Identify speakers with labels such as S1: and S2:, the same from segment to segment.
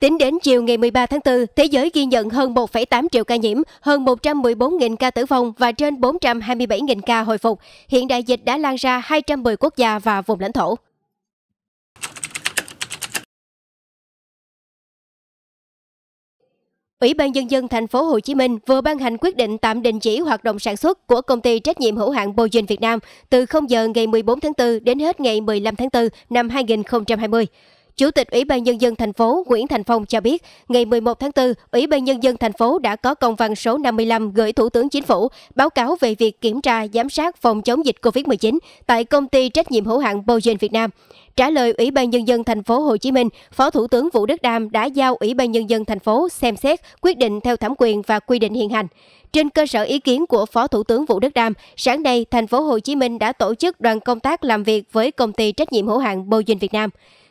S1: Tính đến chiều ngày 13 tháng 4, thế giới ghi nhận hơn 1,8 triệu ca nhiễm, hơn 114.000 ca tử vong và trên 427.000 ca hồi phục. Hiện đại dịch đã lan ra 210 quốc gia và vùng lãnh thổ. Ủy ban nhân dân thành phố Hồ Chí Minh vừa ban hành quyết định tạm đình chỉ hoạt động sản xuất của công ty trách nhiệm hữu hạn Boeing Việt Nam từ 0 giờ ngày 14 tháng 4 đến hết ngày 15 tháng 4 năm 2020. Chủ tịch Ủy ban Nhân dân thành phố Nguyễn Thành Phong cho biết, ngày 11 tháng 4, Ủy ban Nhân dân thành phố đã có công văn số 55 gửi Thủ tướng Chính phủ báo cáo về việc kiểm tra, giám sát phòng chống dịch COVID-19 tại công ty trách nhiệm hữu hạn Bogen Việt Nam. Trả lời Ủy ban Nhân dân thành phố Hồ Chí Minh, Phó Thủ tướng Vũ Đức Đam đã giao Ủy ban Nhân dân thành phố xem xét quyết định theo thẩm quyền và quy định hiện hành. Trên cơ sở ý kiến của Phó Thủ tướng Vũ Đức Đam, sáng nay thành phố Hồ Chí Minh đã tổ chức đoàn công tác làm việc với công ty trách nhiệm hữu hạn Bogen Việt Nam.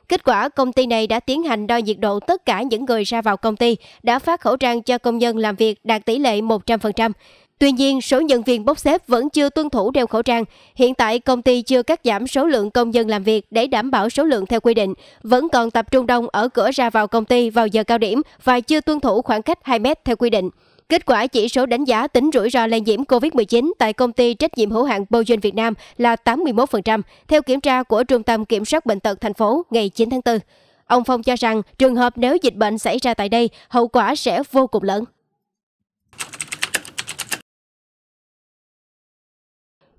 S1: Kết quả, công ty này đã tiến hành đo nhiệt độ tất cả những người ra vào công ty, đã phát khẩu trang cho công nhân làm việc đạt tỷ lệ 100%. Tuy nhiên, số nhân viên bốc xếp vẫn chưa tuân thủ đeo khẩu trang. Hiện tại, công ty chưa cắt giảm số lượng công nhân làm việc để đảm bảo số lượng theo quy định, vẫn còn tập trung đông ở cửa ra vào công ty vào giờ cao điểm và chưa tuân thủ khoảng cách 2 mét theo quy định. Kết quả chỉ số đánh giá tính rủi ro lây nhiễm COVID-19 tại công ty trách nhiệm hữu hạn Boeing Việt Nam là 81%, theo kiểm tra của Trung tâm Kiểm soát Bệnh tật thành phố ngày 9 tháng 4. Ông Phong cho rằng trường hợp nếu dịch bệnh xảy ra tại đây, hậu quả sẽ vô cùng lớn.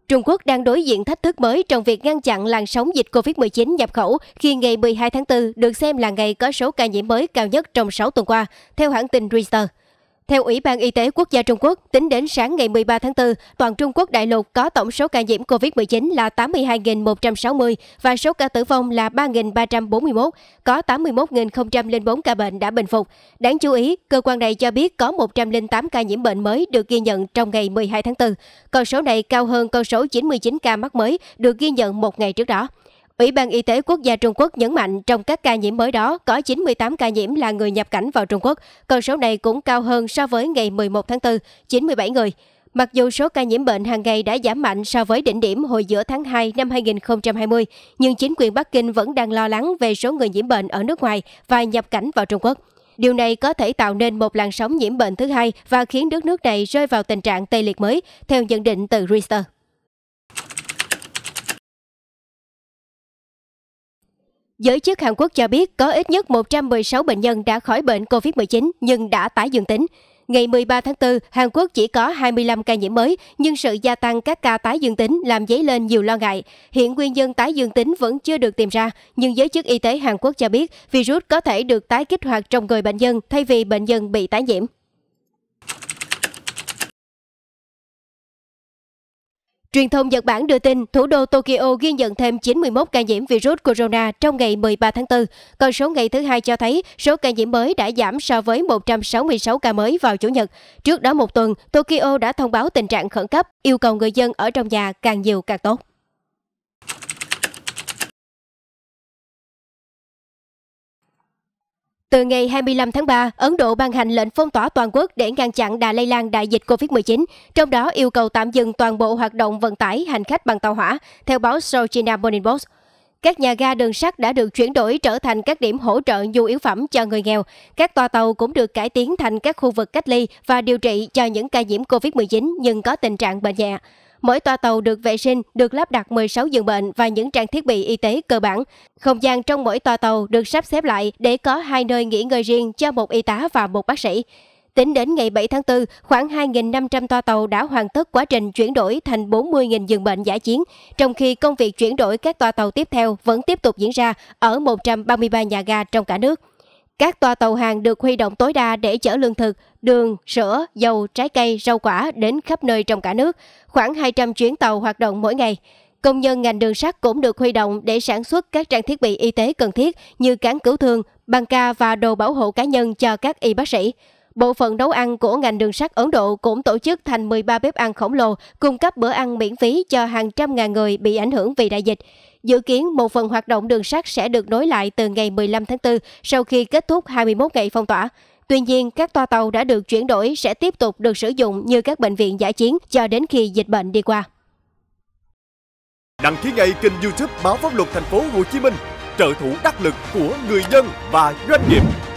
S1: Trung Quốc đang đối diện thách thức mới trong việc ngăn chặn làn sóng dịch COVID-19 nhập khẩu khi ngày 12 tháng 4 được xem là ngày có số ca nhiễm mới cao nhất trong 6 tuần qua, theo hãng tin Reuters. Theo Ủy ban Y tế Quốc gia Trung Quốc, tính đến sáng ngày 13 tháng 4, toàn Trung Quốc đại lục có tổng số ca nhiễm COVID-19 là 82.160 và số ca tử vong là 3.341, có 81.004 ca bệnh đã bình phục. Đáng chú ý, cơ quan này cho biết có 108 ca nhiễm bệnh mới được ghi nhận trong ngày 12 tháng 4. Con số này cao hơn con số 99 ca mắc mới được ghi nhận một ngày trước đó. Ủy ban Y tế Quốc gia Trung Quốc nhấn mạnh trong các ca nhiễm mới đó có 98 ca nhiễm là người nhập cảnh vào Trung Quốc. Con số này cũng cao hơn so với ngày 11 tháng 4, 97 người. Mặc dù số ca nhiễm bệnh hàng ngày đã giảm mạnh so với đỉnh điểm hồi giữa tháng 2 năm 2020, nhưng chính quyền Bắc Kinh vẫn đang lo lắng về số người nhiễm bệnh ở nước ngoài và nhập cảnh vào Trung Quốc. Điều này có thể tạo nên một làn sóng nhiễm bệnh thứ hai và khiến đất nước này rơi vào tình trạng tê liệt mới, theo nhận định từ Reuters. Giới chức Hàn Quốc cho biết có ít nhất 116 bệnh nhân đã khỏi bệnh COVID-19 nhưng đã tái dương tính. Ngày 13 tháng 4, Hàn Quốc chỉ có 25 ca nhiễm mới, nhưng sự gia tăng các ca tái dương tính làm dấy lên nhiều lo ngại. Hiện nguyên nhân tái dương tính vẫn chưa được tìm ra, nhưng giới chức y tế Hàn Quốc cho biết virus có thể được tái kích hoạt trong người bệnh nhân thay vì bệnh nhân bị tái nhiễm. Truyền thông Nhật Bản đưa tin thủ đô Tokyo ghi nhận thêm 91 ca nhiễm virus corona trong ngày 13 tháng 4. Con số ngày thứ hai cho thấy số ca nhiễm mới đã giảm so với 166 ca mới vào Chủ nhật. Trước đó một tuần, Tokyo đã thông báo tình trạng khẩn cấp, yêu cầu người dân ở trong nhà càng nhiều càng tốt. Từ ngày 25 tháng 3, Ấn Độ ban hành lệnh phong tỏa toàn quốc để ngăn chặn đà lây lan đại dịch COVID-19, trong đó yêu cầu tạm dừng toàn bộ hoạt động vận tải hành khách bằng tàu hỏa, theo báo South China Morning Post. Các nhà ga đường sắt đã được chuyển đổi trở thành các điểm hỗ trợ nhu yếu phẩm cho người nghèo. Các toa tàu cũng được cải tiến thành các khu vực cách ly và điều trị cho những ca nhiễm COVID-19 nhưng có tình trạng bệnh nhẹ. Mỗi toa tàu được vệ sinh, được lắp đặt 16 giường bệnh và những trang thiết bị y tế cơ bản. Không gian trong mỗi toa tàu được sắp xếp lại để có hai nơi nghỉ ngơi riêng cho một y tá và một bác sĩ. Tính đến ngày 7 tháng 4, khoảng 2.500 toa tàu đã hoàn tất quá trình chuyển đổi thành 40.000 giường bệnh giả chiến, trong khi công việc chuyển đổi các toa tàu tiếp theo vẫn tiếp tục diễn ra ở 133 nhà ga trong cả nước. Các toa tàu hàng được huy động tối đa để chở lương thực, đường, sữa, dầu, trái cây, rau quả đến khắp nơi trong cả nước. Khoảng 200 chuyến tàu hoạt động mỗi ngày. Công nhân ngành đường sắt cũng được huy động để sản xuất các trang thiết bị y tế cần thiết như cán cứu thương, băng ca và đồ bảo hộ cá nhân cho các y bác sĩ. Bộ phận nấu ăn của ngành đường sắt Ấn Độ cũng tổ chức thành 13 bếp ăn khổng lồ, cung cấp bữa ăn miễn phí cho hàng trăm ngàn người bị ảnh hưởng vì đại dịch. Dự kiến một phần hoạt động đường sắt sẽ được nối lại từ ngày 15 tháng 4 sau khi kết thúc 21 ngày phong tỏa. Tuy nhiên, các toa tàu đã được chuyển đổi sẽ tiếp tục được sử dụng như các bệnh viện giải chiến cho đến khi dịch bệnh đi qua. Đăng ký ngay kênh YouTube báo pháp luật thành phố Hồ Chí Minh, trợ thủ đắc lực của người dân và doanh nghiệp.